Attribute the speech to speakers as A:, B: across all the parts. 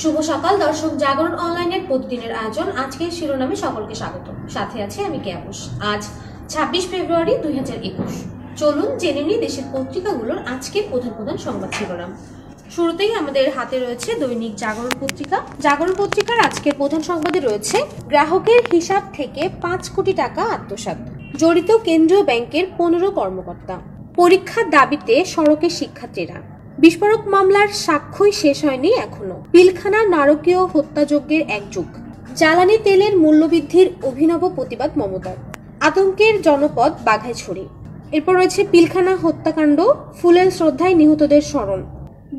A: শুভ সকাল দর্শক জাগরণ অনলাইনের প্রতিদিনের আয়োজন আজকের শিরোনামে সকলকে স্বাগত সাথে আছে আমি ক্যাবস আজ ছাব্বিশ ফেব্রুয়ারি দুই চলুন জেনে নিই দেশের পত্রিকাগুলোর আজকের প্রধান প্রধান সংবাদ শিরোনাম শুরুতেই আমাদের হাতে রয়েছে দৈনিক জাগরণ পত্রিকা জাগরণ পত্রিকার আজকের প্রধান সংবাদে রয়েছে গ্রাহকের হিসাব থেকে পাঁচ কোটি টাকা আত্মসাত জড়িত কেন্দ্রীয় ব্যাংকের পনেরো কর্মকর্তা পরীক্ষার দাবিতে সড়কে শিক্ষার্থীরা বিস্ফোরক মামলার সাক্ষ্যই শেষ হয়নি এখনো পিলখানা নারকীয় হত্যাযজ্ঞের এক যুগ জ্বালানি তেলের মূল্যবৃদ্ধির অভিনব প্রতিবাদ মমতার আতঙ্কের জনপদ বাঘাইছড়ি এরপর রয়েছে পিলখানা হত্যাকাণ্ড ফুলের শ্রদ্ধায় নিহতদের স্মরণ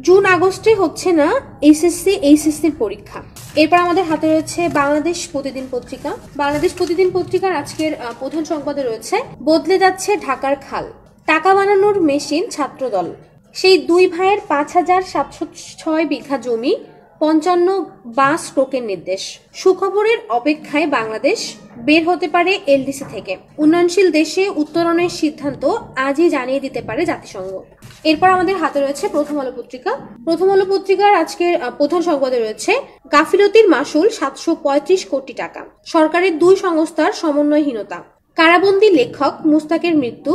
A: জুন আগস্টে হচ্ছে না এইচএসসি এইচএসসির পরীক্ষা এরপর আমাদের হাতে রয়েছে বাংলাদেশ প্রতিদিন পত্রিকা বাংলাদেশ প্রতিদিন পত্রিকার আজকের প্রধান সংবাদে রয়েছে বদলে যাচ্ছে ঢাকার খাল টাকা বানানোর মেশিন ছাত্রদল সেই দুই ভাইয়ের পাঁচ হাজার সাতশো ছয় বিঘা জমি পঞ্চান্ন বাস টোকেন নির্দেশ সুখবরের অপেক্ষায় বাংলাদেশ বের হতে পারে এলডিসি থেকে উন্নয়নশীল দেশে উত্তরণের সিদ্ধান্ত আজই জানিয়ে দিতে পারে জাতিসংঘ এরপর আমাদের হাতে রয়েছে প্রথম আলো পত্রিকা প্রথম আলো পত্রিকার আজকের প্রধান সংবাদে রয়েছে গাফিলতির মাসুল সাতশো পঁয়ত্রিশ কোটি টাকা সরকারের দুই সংস্থার সমন্বয়হীনতা কারাবন্দী লেখক মুস্তাকের মৃত্যু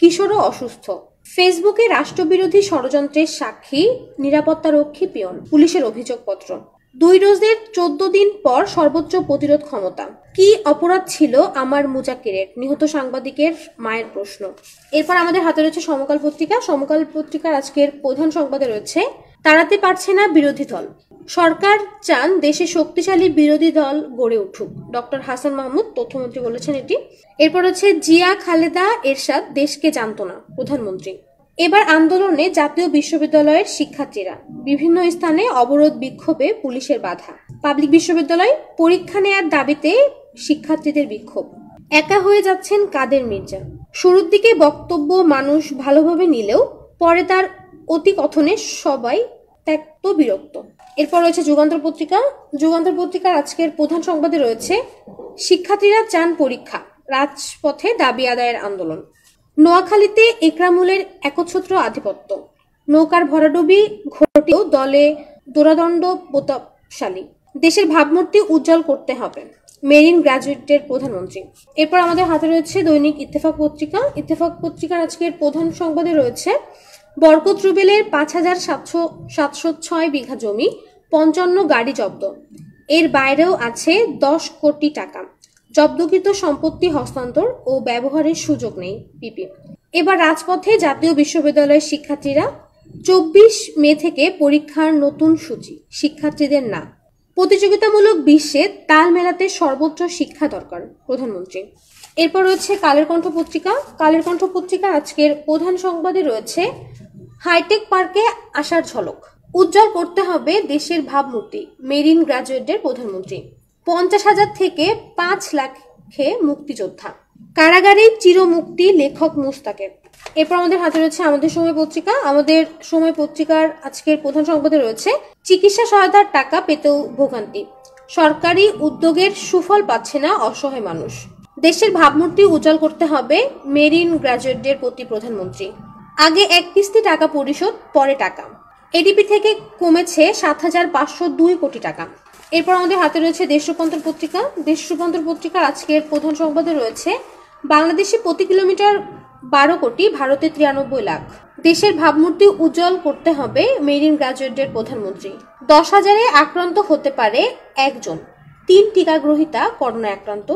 A: কিশোরও অসুস্থ ফেসবুকে রাষ্ট্রবিরোধী ষড়যন্ত্রের সাক্ষী নিরাপত্তারক্ষী পিয়ন পুলিশের অভিযোগপত্র দুই রোজের চোদ্দ দিন পর সর্বোচ্চ প্রতিরোধ ক্ষমতা কি অপরাধ ছিল আমার মুজাকিরের নিহত সাংবাদিকের মায়ের প্রশ্ন এরপর আমাদের হাতে রয়েছে সমকাল পত্রিকা সমকাল পত্রিকার আজকের প্রধান সংবাদে রয়েছে তাড়াতে পারছে না বিরোধী দল সরকার চান দেশে শক্তিশালী বিরোধী দল গড়ে উঠুক ডক্টর হাসান মাহমুদ তথ্যমন্ত্রী বলেছেন এটি এরপর হচ্ছে জিয়া খালেদা এরশাদ দেশকে জানত না প্রধানমন্ত্রী এবার আন্দোলনে জাতীয় বিশ্ববিদ্যালয়ের শিক্ষার্থীরা বিভিন্ন স্থানে অবরোধ বিক্ষোভে পুলিশের বাধা পাবলিক বিশ্ববিদ্যালয় পরীক্ষা নেয়ার দাবিতে শিক্ষার্থীদের বিক্ষোভ একা হয়ে যাচ্ছেন কাদের মির্জা শুরুর দিকে বক্তব্য মানুষ ভালোভাবে নিলেও পরে তার অতি কথনে সবাই ত্যক্ত বিরক্ত এরপর রয়েছে যুগান্তর পত্রিকা যুগান্তর পত্রিকার আজকের প্রধান সংবাদে রয়েছে শিক্ষার্থীরা চান পরীক্ষা রাজপথে দাবি আদায়ের আন্দোলন নোয়াখালীতে একরামুলের একচ্ছত্র আধিপত্য নৌকার ভরাডুবি ঘটেও দলে দোরাদণ্ড প্রতাপশালী দেশের ভাবমূর্তি উজ্জ্বল করতে হবে মেরিন গ্রাজুয়েটের প্রধানমন্ত্রী এরপর আমাদের হাতে রয়েছে দৈনিক ইত্তেফাক পত্রিকা ইত্তেফাক পত্রিকার আজকের প্রধান সংবাদে রয়েছে বরকত রুবেলের পাঁচ হাজার সাতশো সাতশো ছয় বিঘা জমি পঞ্চান্ন গাড়ি জব্দ এর বাইরেও আছে দশ কোটি টাকা জব্দকৃত সম্পত্তি হস্তান্তর ও ব্যবহারের সুযোগ নেই পিপি এবার রাজপথে জাতীয় বিশ্ববিদ্যালয়ের শিক্ষার্থীরা চব্বিশ মে থেকে পরীক্ষার নতুন সূচি শিক্ষার্থীদের না প্রতিযোগিতামূলক বিশ্বে তাল মেলাতে সর্বোচ্চ শিক্ষা দরকার প্রধানমন্ত্রী এরপর রয়েছে কালের কণ্ঠ পত্রিকা কালের কণ্ঠ পত্রিকা আজকের প্রধান সংবাদে রয়েছে হাইটেক পার্কে আসার ঝলক উজ্জ্বল করতে হবে দেশের ভাবমূর্তি মেরিন গ্রাজুয়েটের প্রধানমন্ত্রী পঞ্চাশ হাজার থেকে পাঁচ লাখে মুক্তিযোদ্ধা কারাগারে চিরমুক্তি লেখক মুস্তাকের এরপর আমাদের হাতে রয়েছে আমাদের সময় পত্রিকা আমাদের সময় পত্রিকার আজকের প্রধান সম্পদে রয়েছে চিকিৎসা সহায়তার টাকা পেতেও ভোগান্তি সরকারি উদ্যোগের সুফল পাচ্ছে না অসহায় মানুষ দেশের ভাবমূর্তি উজ্জ্বল করতে হবে মেরিন গ্রাজুয়েটদের প্রতি প্রধানমন্ত্রী আগে এক কিস্তি টাকা পরিশোধ পরে টাকা এডিপি থেকে কমেছে সাত হাজার পাঁচশো দুই কোটি টাকা এরপর আমাদের হাতে রয়েছে দেশ রূপান্তর পত্রিকা দেশ রূপান্তর পত্রিকার আজকের প্রধান সংবাদে রয়েছে বাংলাদেশে প্রতি কিলোমিটার বারো কোটি ভারতে তিরানব্বই লাখ দেশের ভাবমূর্তি উজ্জ্বল করতে হবে মেরিন গ্রাজুয়েটের প্রধানমন্ত্রী দশ হাজারে আক্রান্ত হতে পারে একজন তিন টিকা গ্রহিতা করোনা আক্রান্ত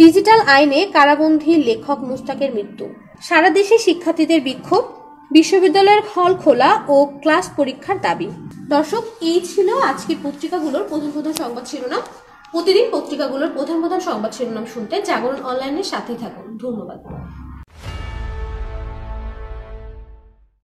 A: ডিজিটাল আইনে কারাবন্ধী লেখক মুস্তাকের মৃত্যু সারা দেশে শিক্ষার্থীদের বিক্ষোভ বিশ্ববিদ্যালয়ের হল খোলা ও ক্লাস পরীক্ষার দাবি দর্শক এই ছিল আজকের পত্রিকাগুলোর প্রধান প্রধান সংবাদ শিরোনাম প্রতিদিন পত্রিকাগুলোর প্রধান প্রধান সংবাদ শিরোনাম শুনতে জাগরণ অনলাইনের সাথেই থাকুন ধন্যবাদ